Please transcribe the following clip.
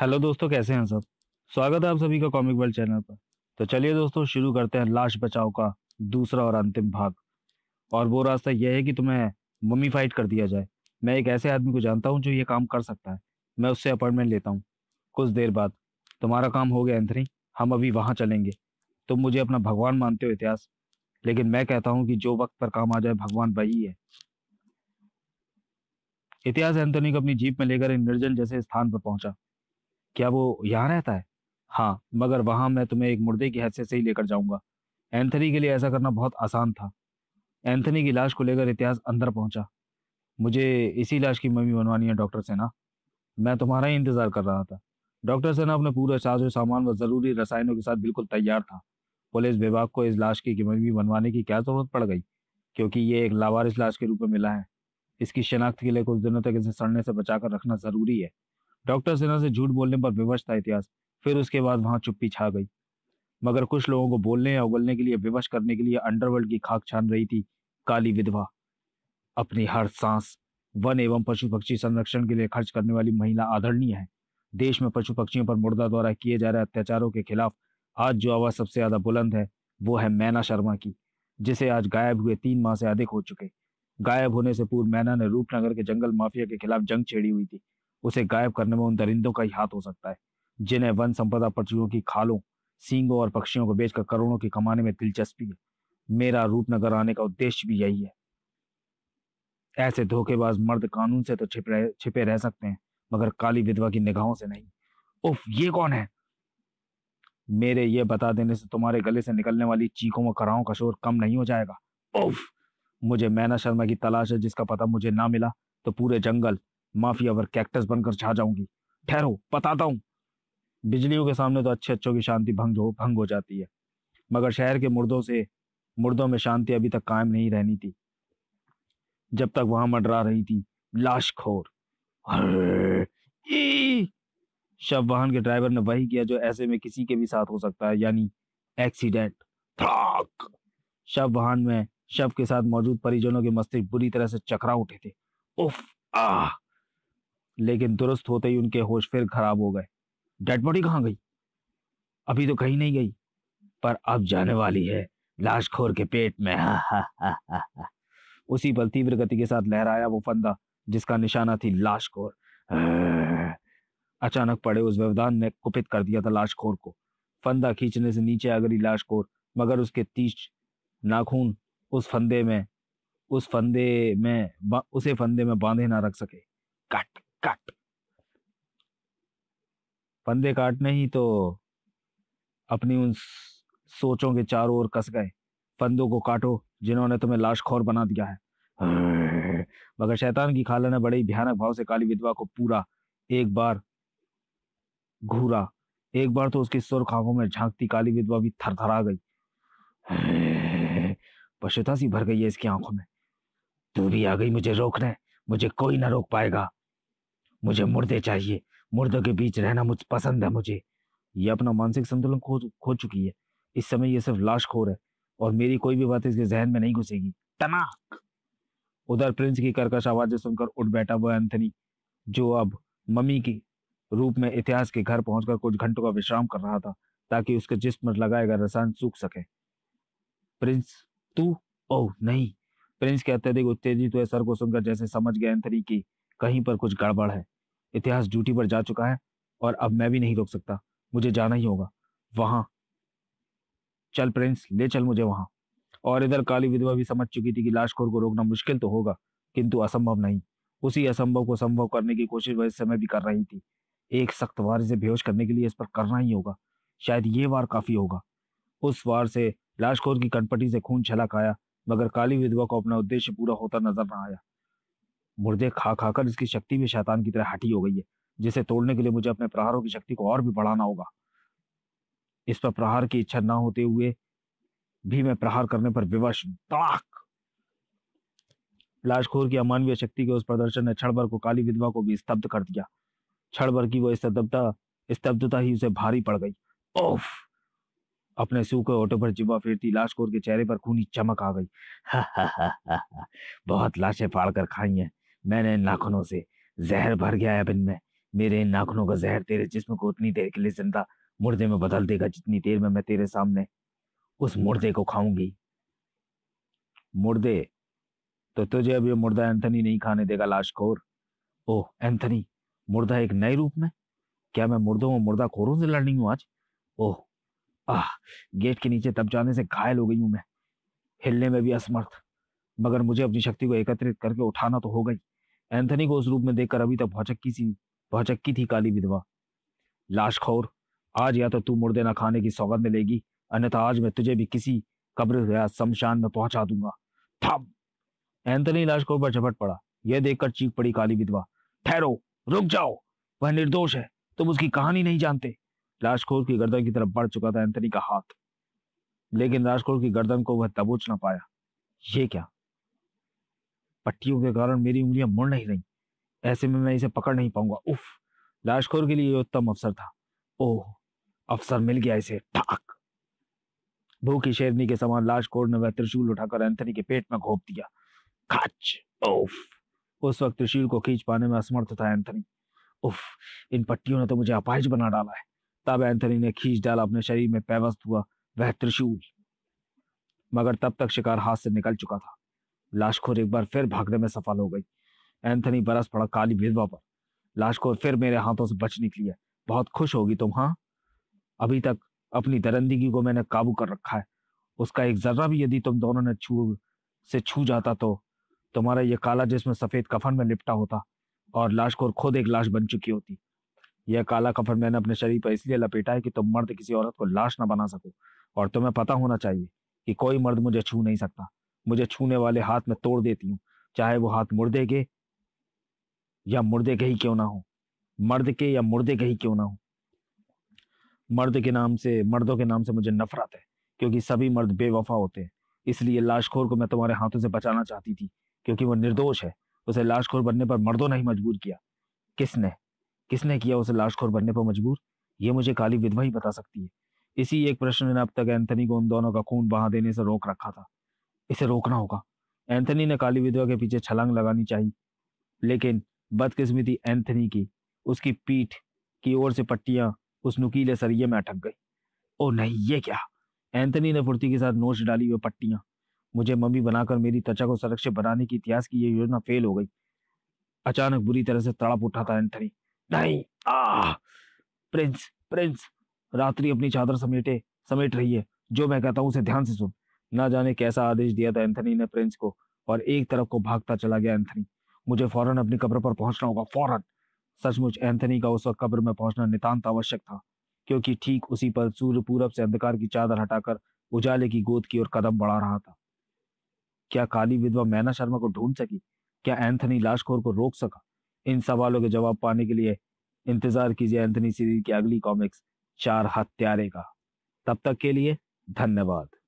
Hello दोस्तों कैसे हैं सब स्वागत है आप सभी का कॉमिक वर्ल्ड चैनल पर तो चलिए दोस्तों शुरू करते हैं लाश बचाव का दूसरा और अंतिम भाग और वो रास्ता यह है कि तुम्हें मम्मी फाइट कर दिया जाए मैं एक ऐसे आदमी को जानता हूँ जो ये काम कर सकता है मैं उससे अपॉइंटमेंट लेता हूँ कुछ देर बाद तुम्हारा काम हो गया एंथनी हम अभी वहाँ चलेंगे तुम मुझे अपना भगवान मानते हो इतिहास लेकिन मैं कहता हूँ कि जो वक्त पर काम आ जाए भगवान वही है इतिहास एंथनी को अपनी जीप में लेकर एक निर्जन जैसे स्थान पर पहुंचा क्या वो यहाँ रहता है हाँ मगर वहां मैं तुम्हें एक मुर्दे की हैसियत से ही लेकर जाऊंगा एंथनी के लिए ऐसा करना बहुत आसान था एंथनी की लाश को लेकर इतिहास अंदर पहुंचा मुझे इसी लाश की मम्मी बनवानी है डॉक्टर सेना मैं तुम्हारा ही इंतजार कर रहा था डॉक्टर सेना अपने पूरे साजो सामान व ज़रूरी रसायनों के साथ बिल्कुल तैयार था पुलिस विभाग को इस लाश की मम्मी बनवाने की क्या ज़रूरत पड़ गई क्योंकि ये एक लावारिस लाश के रूप में मिला है इसकी शनाख्त के लिए कुछ दिनों तक इसे सड़ने से बचाकर रखना ज़रूरी है डॉक्टर सिन्हा से झूठ बोलने पर विवश था इतिहास फिर उसके बाद वहां चुप्पी छा गई मगर कुछ लोगों को बोलने या उगलने के लिए विवश करने के लिए अंडरवर्ल्ड की खाक छान रही थी काली विधवा अपनी हर सांस वन एवं पशु पक्षी संरक्षण के लिए खर्च करने वाली महिला आदरणीय है देश में पशु पक्षियों पर मुर्दा द्वारा किए जा रहे अत्याचारों के खिलाफ आज जो आवाज सबसे ज्यादा बुलंद है वो है मैना शर्मा की जिसे आज गायब हुए तीन माह से अधिक हो चुके गायब होने से पूर्व मैना ने रूपनगर के जंगल माफिया के खिलाफ जंग छेड़ी हुई थी उसे गायब करने में उन दरिंदों का ही हाथ हो सकता है जिन्हें वन संपदा पटरियों की खालों सींगों और पक्षियों को बेचकर करोड़ों की कमाने में दिलचस्पी है मेरा रूपनगर आने का उद्देश्य भी यही है ऐसे धोखेबाज मर्द कानून से तो छिप छिपे छिपे रह सकते हैं मगर काली विधवा की निगाहों से नहीं उफ ये कौन है मेरे ये बता देने से तुम्हारे गले से निकलने वाली चीखों व कराओं का शोर कम नहीं हो जाएगा उफ मुझे मैना शर्मा की तलाश है जिसका पता मुझे ना मिला तो पूरे जंगल माफिया वर कैक्टस बनकर छा जाऊंगी ठहरो बताता हूँ बिजलियों के सामने तो अच्छे अच्छों की शांति भंग हो भंग हो जाती है मगर शहर के मुर्दों से मुर्दों में शांति अभी तक कायम नहीं रहनी थी जब तक वहां मंडरा रही थी लाश खोर शव वाहन के ड्राइवर ने वही किया जो ऐसे में किसी के भी साथ हो सकता है यानी एक्सीडेंट शव वाहन में शव के साथ मौजूद परिजनों के मस्तिष्क बुरी तरह से चकरा उठे थे उफ आ लेकिन दुरुस्त होते ही उनके होश फिर खराब हो गए डेड बॉडी कहाँ गई अभी तो कहीं नहीं गई पर अब जाने वाली है लाशखोर के पेट में हा, हा, हा, हा, हा। उसी पल तीव्र गति के साथ लहराया वो फंदा जिसका निशाना थी लाशखोर अचानक पड़े उस व्यवधान ने कुपित कर दिया था लाशखोर को फंदा खींचने से नीचे आ गई लाशखोर मगर उसके तीस नाखून उस फंदे में उस फंदे में उसे फंदे में बांधे ना रख सके कट काट फंदे काटने ही तो अपनी उन सोचों के चारों ओर कस गए फंदों को काटो जिन्होंने तुम्हें लाशखोर बना दिया है मगर शैतान की खाला ने बड़े ही भयानक भाव से काली विधवा को पूरा एक बार घूरा एक बार तो उसकी सुर्ख आंखों में झांकती काली विधवा भी थरथरा गई पशुता सी भर गई है इसकी आंखों में तू भी आ गई मुझे रोकने मुझे कोई ना रोक पाएगा मुझे मुर्दे चाहिए मुर्दों के बीच रहना मुझ पसंद है मुझे ये अपना मानसिक संतुलन खो खो चुकी है इस समय ये सिर्फ लाश खोर है और मेरी कोई भी बात इसके जहन में नहीं घुसेगी तनाक उधर प्रिंस की करकश आवाजें सुनकर उठ बैठा वो एंथनी जो अब मम्मी के रूप में इतिहास के घर पहुंचकर कुछ घंटों का विश्राम कर रहा था ताकि उसके जिस्म लगाए गए रसायन सूख सके प्रिंस तू ओ नहीं प्रिंस के अत्यधिक उत्तेजित हुए सर को सुनकर जैसे समझ गए एंथनी की कहीं पर कुछ गड़बड़ है इतिहास ड्यूटी पर जा चुका है और अब मैं भी नहीं रोक सकता मुझे जाना ही होगा वहां चल प्रिंस ले चल मुझे वहां और इधर काली विधवा भी समझ चुकी थी कि लाशखोर को रोकना मुश्किल तो होगा किंतु असंभव नहीं उसी असंभव को संभव करने की कोशिश वह इस समय भी कर रही थी एक सख्त वार इसे बेहोश करने के लिए इस पर करना ही होगा शायद ये वार काफी होगा उस वार से लाशखोर की कनपटी से खून छलक आया मगर काली विधवा को अपना उद्देश्य पूरा होता नजर न आया मुर्दे खा खाकर इसकी शक्ति भी शैतान की तरह हटी हो गई है जिसे तोड़ने के लिए मुझे अपने प्रहारों की शक्ति को और भी बढ़ाना होगा इस पर प्रहार की इच्छा ना होते हुए भी मैं प्रहार करने पर विवश तड़ाक लाशखोर की अमानवीय शक्ति के उस प्रदर्शन ने छड़बर को काली विधवा को भी स्तब्ध कर दिया छड़बर की वो स्तब्धता स्तब्धता ही उसे भारी पड़ गई ओफ अपने सूखे ऑटो पर जिब्वा फेरती लाशखोर के चेहरे पर खूनी चमक आ गई हा हा हा हा बहुत लाशें फाड़ कर खाई हैं मैंने नाखनों से जहर भर गया है बिन में मेरे इन नाखनों का जहर तेरे जिस्म को उतनी देर के लिए जिंदा मुर्दे में बदल देगा जितनी देर में मैं तेरे सामने उस मुर्दे को खाऊंगी मुर्दे तो तुझे अब ये मुर्दा एंथनी नहीं खाने देगा लाशखोर ओह एंथनी मुर्दा एक नए रूप में क्या मैं मुर्दों और मुर्दा खोरों से लड़ रही हूँ आज ओह आह गेट के नीचे तब जाने से घायल हो गई हूं मैं हिलने में भी असमर्थ मगर मुझे अपनी शक्ति को एकत्रित करके उठाना तो हो गई एंथनी को उस रूप में देखकर अभी तक भौचक्की सी भौचक्की थी काली विधवा लाशखोर आज या तो तू मुर्दे न खाने की सौगत लेगी अन्यथा आज मैं तुझे भी किसी कब्र या शमशान में पहुंचा दूंगा थप एंथनी लाशखोर पर झपट पड़ा यह देखकर चीख पड़ी काली विधवा ठहरो रुक जाओ वह निर्दोष है तुम उसकी कहानी नहीं जानते खोर की गर्दन की तरफ बढ़ चुका था एंथनी का हाथ लेकिन राजकोर की गर्दन को वह दबोच ना पाया ये क्या पट्टियों के कारण मेरी उंगलियां मुड़ नहीं रही ऐसे में मैं इसे पकड़ नहीं पाऊंगा उफ लाशखोर के लिए उत्तम अवसर था ओह अवसर मिल गया इसे ठाक भूखी शेरनी के समान लाशखोर ने वह त्रिशूल उठाकर एंथनी के पेट में घोप दिया खाच ओफ उस वक्त त्रिशूल को खींच पाने में असमर्थ था एंथनी उफ इन पट्टियों ने तो मुझे अपाहिज बना डाला है तब एंथनी ने खींच डाला अपने शरीर में पैवस्त हुआ वह त्रिशूल मगर तब तक शिकार हाथ से निकल चुका था लाशखोर एक बार फिर भागने में सफल हो गई एंथनी बरस पड़ा काली विधवा पर लाशखोर फिर मेरे हाथों से बच निकली है बहुत खुश होगी तुम हाँ अभी तक अपनी दरंदगी को मैंने काबू कर रखा है उसका एक जर्रा भी यदि तुम दोनों ने छू से छू जाता तो तुम्हारा यह काला जिसमें सफेद कफन में लिपटा होता और लाशखोर खुद एक लाश बन चुकी होती यह काला कफन मैंने अपने शरीर पर इसलिए लपेटा है कि तुम मर्द किसी औरत को लाश ना बना सको और तुम्हें पता होना चाहिए कि कोई मर्द मुझे छू नहीं सकता मुझे छूने वाले हाथ में तोड़ देती हूँ चाहे वो हाथ मुर्दे के या मुर्दे के ही क्यों ना हो मर्द के या मुर्दे के ही क्यों ना हो मर्द के नाम से मर्दों के नाम से मुझे नफरत है क्योंकि सभी मर्द बेवफा होते हैं इसलिए लाशखोर को मैं तुम्हारे हाथों से बचाना चाहती थी क्योंकि वो निर्दोष है उसे लाशखोर बनने पर मर्दों ने ही मजबूर किया किसने किसने किया उसे लाशखोर बनने पर मजबूर ये मुझे काली विधवा ही बता सकती है इसी एक प्रश्न ने अब तक एंथनी को उन दोनों का खून बहा देने से रोक रखा था इसे रोकना होगा एंथनी ने काली विधवा के पीछे छलांग लगानी चाहिए लेकिन बदकिस्मती एंथनी की उसकी पीठ की ओर से पट्टियां उस नुकीले सरिये में अटक गई ओ नहीं ये क्या एंथनी ने फुर्ती के साथ नोच डाली हुई पट्टियां मुझे मम्मी बनाकर मेरी त्वचा को सुरक्षित बनाने की इतिहास की यह योजना फेल हो गई अचानक बुरी तरह से तड़प उठा था एंथनी नहीं आ प्रिंस प्रिंस रात्रि अपनी चादर समेटे समेट रही है जो मैं कहता हूँ उसे ध्यान से सुन ना जाने कैसा आदेश दिया था एंथनी ने प्रिंस को और एक तरफ को भागता चला गया एंथनी मुझे फौरन अपनी कब्र पर पहुंचना होगा फौरन सचमुच एंथनी का उस वक्त कब्र में पहुंचना नितान्त आवश्यक था क्योंकि ठीक उसी पर सूर्य पूरब से अंधकार की चादर हटाकर उजाले की गोद की ओर कदम बढ़ा रहा था क्या काली विधवा मैना शर्मा को ढूंढ सकी क्या एंथनी लाशखोर को रोक सका इन सवालों के जवाब पाने के लिए इंतजार कीजिए एंथनी सीरीज की अगली कॉमिक्स चार हत्यारे का तब तक के लिए धन्यवाद